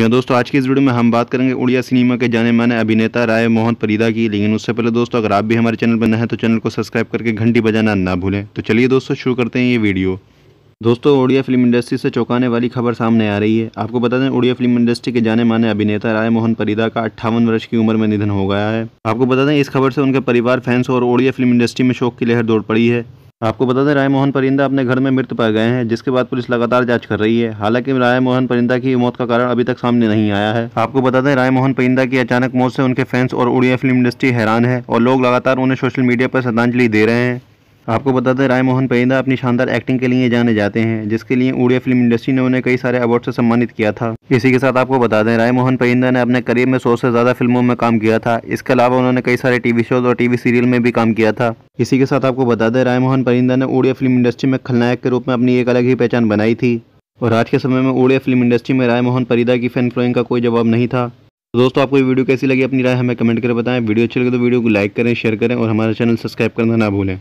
हाँ दोस्तों आज की इस वीडियो में हम बात करेंगे उड़िया सिनेमा के जाने माने अभिनेता राय मोहन परिदा की लेकिन उससे पहले दोस्तों अगर आप भी हमारे चैनल पर नए हैं तो चैनल को सब्सक्राइब करके घंटी बजाना ना भूलें तो चलिए दोस्तों शुरू करते हैं ये वीडियो दोस्तों ओडिया फिल्म इंडस्ट्री से चौंकाने वाली खबर सामने आ रही है आपको बता दें ओडिया फिल्म इंडस्ट्री के जाने माने अभिनेता राय मोहन परिदा का अट्ठावन वर्ष की उम्र में निधन हो गया है आपको बता दें इस खबर से उनके परिवार फैंस और ओडिया फिल्म इंडस्ट्री में शोक की लहर दौड़ पड़ी है आपको बता दें राय मोहन परिंदा अपने घर में मृत पाए गए हैं जिसके बाद पुलिस लगातार जांच कर रही है हालांकि राय मोहन परिंदा की मौत का कारण अभी तक सामने नहीं आया है आपको बता दें राय मोहन परिंदा की अचानक मौत से उनके फैंस और उड़िया फिल्म इंडस्ट्री हैरान है और लोग लगातार उन्हें सोशल मीडिया पर श्रद्धांजलि दे रहे हैं आपको बता दें राय मोहन परिंदा अपनी शानदार एक्टिंग के लिए जाने जाते हैं जिसके लिए उड़िया फिल्म इंडस्ट्री ने उन्हें कई सारे अवार्ड से सम्मानित किया था इसी के साथ आपको बता दें राय मोहन परिंदा ने अपने करियर में सौ से ज़्यादा फिल्मों में काम किया था इसके अलावा उन्होंने कई सारे टीवी शोज और टीवी सीरियल में भी काम किया था इसी के साथ आपको बता दें राय मोहन परिंदा ने उड़िया फिल्म इंडस्ट्री में खलनायक के रूप में अपनी एक अलग ही पहचान बनाई थी और आज के समय में उड़िया फिल्म इंडस्ट्री में राय मोहन परिदा की फैन फ्लोइंग का कोई जवाब नहीं था तो दोस्तों आपको ये वीडियो कैसी लगी अपनी राय हमें कमेंट कर बताएं वीडियो अच्छी लगे तो वीडियो को लाइक करें शेयर करें और हमारा चैनल सब्सक्राइब करना ना भूलें